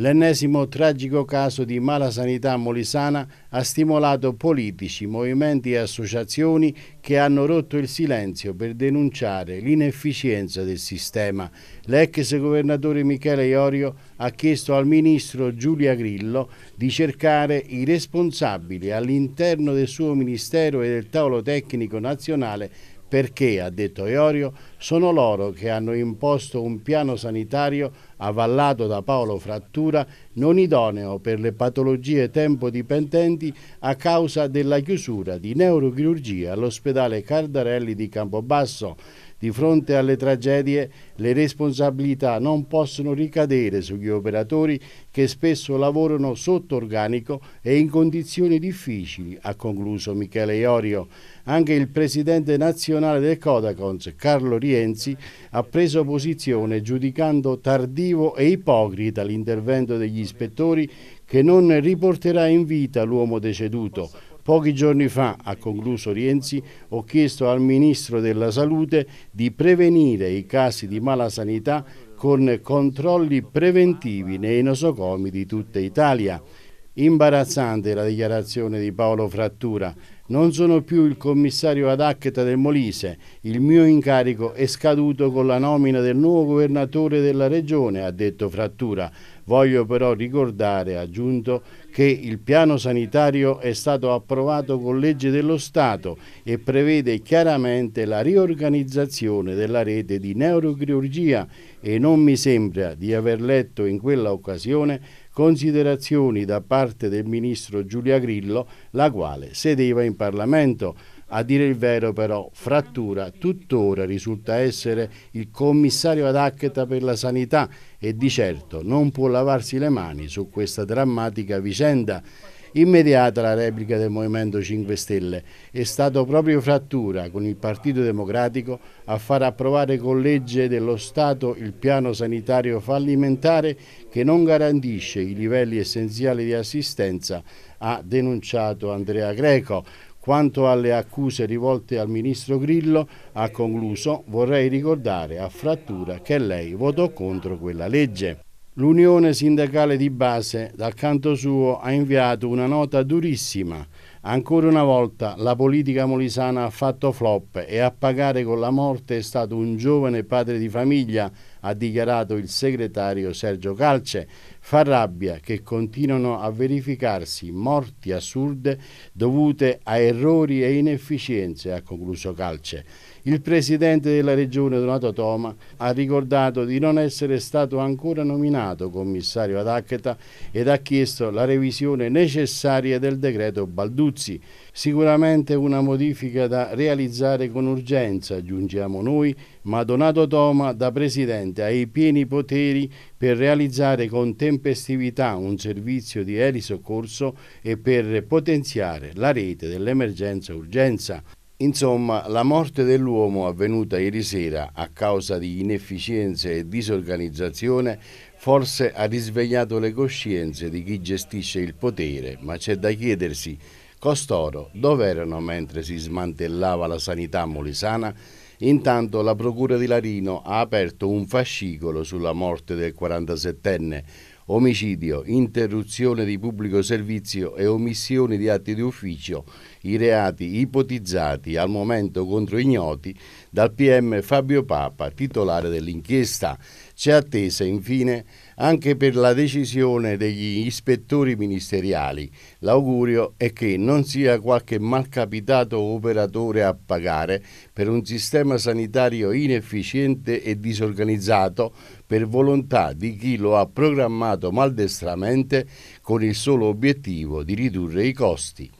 L'ennesimo tragico caso di mala sanità molisana ha stimolato politici, movimenti e associazioni che hanno rotto il silenzio per denunciare l'inefficienza del sistema. L'ex governatore Michele Iorio ha chiesto al ministro Giulia Grillo di cercare i responsabili all'interno del suo ministero e del tavolo tecnico nazionale perché, ha detto Iorio, sono loro che hanno imposto un piano sanitario avallato da Paolo Frattura, non idoneo per le patologie tempo-dipendenti a causa della chiusura di neurochirurgia all'ospedale Cardarelli di Campobasso. Di fronte alle tragedie le responsabilità non possono ricadere sugli operatori che spesso lavorano sotto organico e in condizioni difficili, ha concluso Michele Iorio. Anche il presidente nazionale del Codacons, Carlo Rienzi, ha preso posizione giudicando tardivi cattivo e ipocrita l'intervento degli ispettori che non riporterà in vita l'uomo deceduto. Pochi giorni fa, ha concluso Rienzi, ho chiesto al Ministro della Salute di prevenire i casi di malasanità con controlli preventivi nei nosocomi di tutta Italia. Imbarazzante la dichiarazione di Paolo Frattura, non sono più il commissario ad acta del Molise, il mio incarico è scaduto con la nomina del nuovo governatore della regione, ha detto Frattura. Voglio però ricordare, ha aggiunto, che il piano sanitario è stato approvato con legge dello Stato e prevede chiaramente la riorganizzazione della rete di neurochirurgia e non mi sembra di aver letto in quella occasione considerazioni da parte del ministro Giulia Grillo, la quale sedeva in Parlamento. A dire il vero però, Frattura tuttora risulta essere il commissario ad Accheta per la sanità e di certo non può lavarsi le mani su questa drammatica vicenda immediata la replica del Movimento 5 Stelle. È stato proprio Frattura con il Partito Democratico a far approvare con legge dello Stato il piano sanitario fallimentare che non garantisce i livelli essenziali di assistenza, ha denunciato Andrea Greco. Quanto alle accuse rivolte al ministro Grillo, ha concluso, vorrei ricordare a Frattura che lei votò contro quella legge. L'Unione Sindacale di Base, dal canto suo, ha inviato una nota durissima. Ancora una volta la politica molisana ha fatto flop e a pagare con la morte è stato un giovane padre di famiglia, ha dichiarato il segretario Sergio Calce, Fa rabbia che continuano a verificarsi morti assurde dovute a errori e inefficienze, ha concluso Calce. Il presidente della regione Donato Toma ha ricordato di non essere stato ancora nominato commissario ad Accheta ed ha chiesto la revisione necessaria del decreto Balduzzi. Sicuramente una modifica da realizzare con urgenza, aggiungiamo noi, ma Donato Toma da presidente ha i pieni poteri per realizzare contemporaneamente tempestività un servizio di erisoccorso e per potenziare la rete dell'emergenza-urgenza. Insomma, la morte dell'uomo avvenuta ieri sera a causa di inefficienze e disorganizzazione forse ha risvegliato le coscienze di chi gestisce il potere, ma c'è da chiedersi costoro dov'erano mentre si smantellava la sanità molisana Intanto la procura di Larino ha aperto un fascicolo sulla morte del 47enne, omicidio, interruzione di pubblico servizio e omissione di atti di ufficio, i reati ipotizzati al momento contro ignoti dal PM Fabio Papa, titolare dell'inchiesta. C'è attesa infine anche per la decisione degli ispettori ministeriali. L'augurio è che non sia qualche malcapitato operatore a pagare per un sistema sanitario inefficiente e disorganizzato per volontà di chi lo ha programmato maldestramente con il solo obiettivo di ridurre i costi.